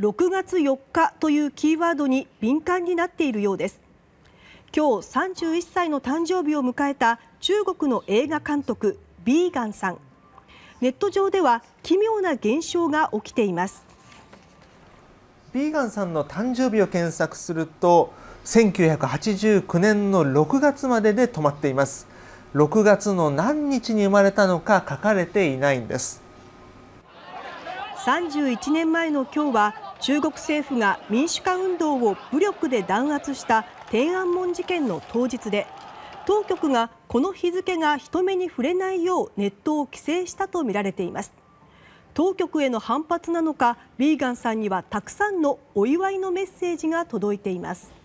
6月4日というキーワードに敏感になっているようです今日31歳の誕生日を迎えた中国の映画監督ビーガンさんネット上では奇妙な現象が起きていますビーガンさんの誕生日を検索すると1989年の6月までで止まっています6月の何日に生まれたのか書かれていないんです31年前の今日は中国政府が民主化運動を武力で弾圧した天安門事件の当日で当局がこの日付が人目に触れないようネットを規制したとみられています当局への反発なのかビーガンさんにはたくさんのお祝いのメッセージが届いています